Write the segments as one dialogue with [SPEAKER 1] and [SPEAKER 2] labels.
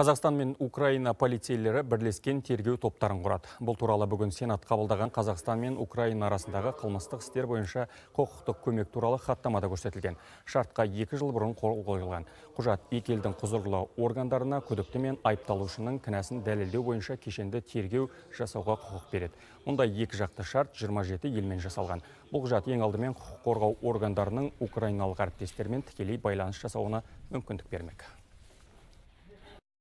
[SPEAKER 1] Қазақстан мен Украина полицейлері бірлескен тергеу топтарын құрады. Бұл туралы бүгін Сенат қабылдаған Қазақстан мен Украина арасындағы қылмыстық істер бойынша құқықтық көмек туралы хаттамада көрсетілген. Шартқа екі жыл бұрын қол қойылған. Құжат екі елдің құзырлы органдарына күдікті мен айыпталушының кінәсін дәлелдеу бойынша кешенді тергеу жасауға құқық береді. Мұнда екі жақты шарт 27 елмен жасалған. Бұл құжат ең алдымен құқық қорғау органдарының украиналық әріптестермен тікелей байланыс жасауына мүмкіндік бермек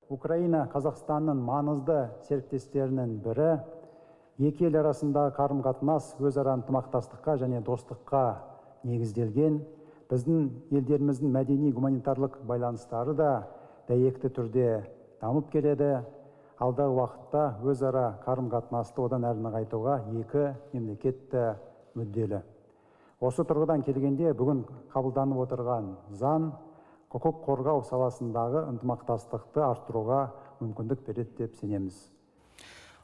[SPEAKER 2] украина қазақстанның маңызды серіктестерінің бірі екі ел арасындағы қарым қатынас өзара ынтымақтастыққа және достыққа негізделген біздің елдеріміздің мәдени гуманитарлық байланыстары да дәйекті түрде дамып келеді алдағы уақытта өзара қарым қатынасты одан әрі нығайтуға екі мемлекет те мүдделі осы тұрғыдан келгенде бүгін қабылданып отырған заң құқық қорғау саласындағы ынтымақтастықты арттыруға мүмкіндік береді деп сенеміз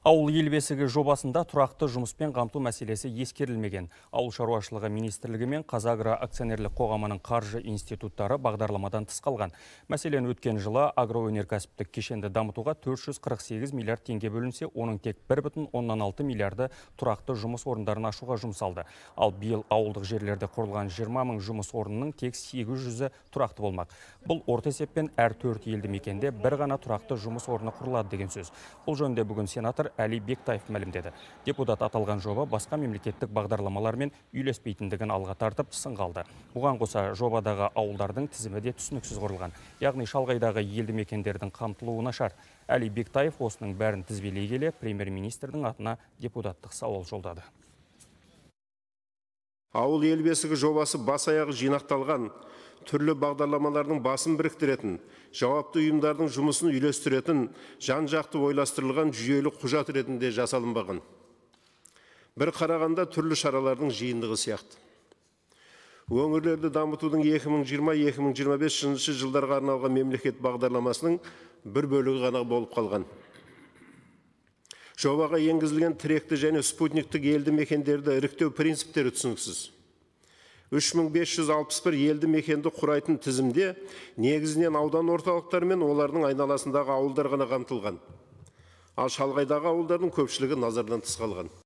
[SPEAKER 1] Ауыл ел бесігі жобасында тұрақты жұмыспен қамту мәселесі ескерілмеген. Ауыл шаруашылығы министрлігі мен Қазагра акционерлік қоғамының қаржы институттары бағдарламадан тыс қалған. Мәселен өткен жылы агроөнеркәсіптік кешенді дамытуға 448 миллиард теңге бөлінсе, оның тек 1,6 миллиарды тұрақты жұмыс орындарын ашуға жұмсалды. Ал биыл ауылдық жерлерде құрылған 20 мың жұмыс орнының тек 800-і тұрақты болмақ. Бұл орта есеппен әр төрт елді мекенде бір ғана тұрақты жұмыс орны құрылады деген сөз. Бұл жөнінде бүгін сенатор Әли Бектаев мәлімдеді. Депутат аталған жоба басқа мемлекеттік бағдарламалармен үйлеспейтіндігін алға тартып сынға алды. Бұған қоса жобадағы ауылдардың тізімі де түсініксіз құрылған. Яғни шалғайдағы елді мекендердің қамтылуы нашар. Әли Бектаев осының бәрін тізбелей келе премьер-министрдің атына депутаттық сауал жолдады.
[SPEAKER 3] Ауыл ел бесігі жобасы бас аяғы жинақталған түрлі бағдарламалардың басын біріктіретін жауапты ұйымдардың жұмысын үйлестіретін жан жақты ойластырылған жүйелі құжат ретінде жасалынбаған бір қарағанда түрлі шаралардың жиынтығы сияқты өңірлерді дамытудың 2020-2025 жылдарға арналған мемлекет бағдарламасының бір бөлігі ғана болып қалған жобаға енгізілген тіректі және спутниктік елді мекендерді іріктеу принциптері түсініксіз үш елді мекенді құрайтын тізімде негізінен аудан орталықтары мен олардың айналасындағы ауылдар ғана қамтылған ал шалғайдағы ауылдардың көпшілігі назардан тыс қалған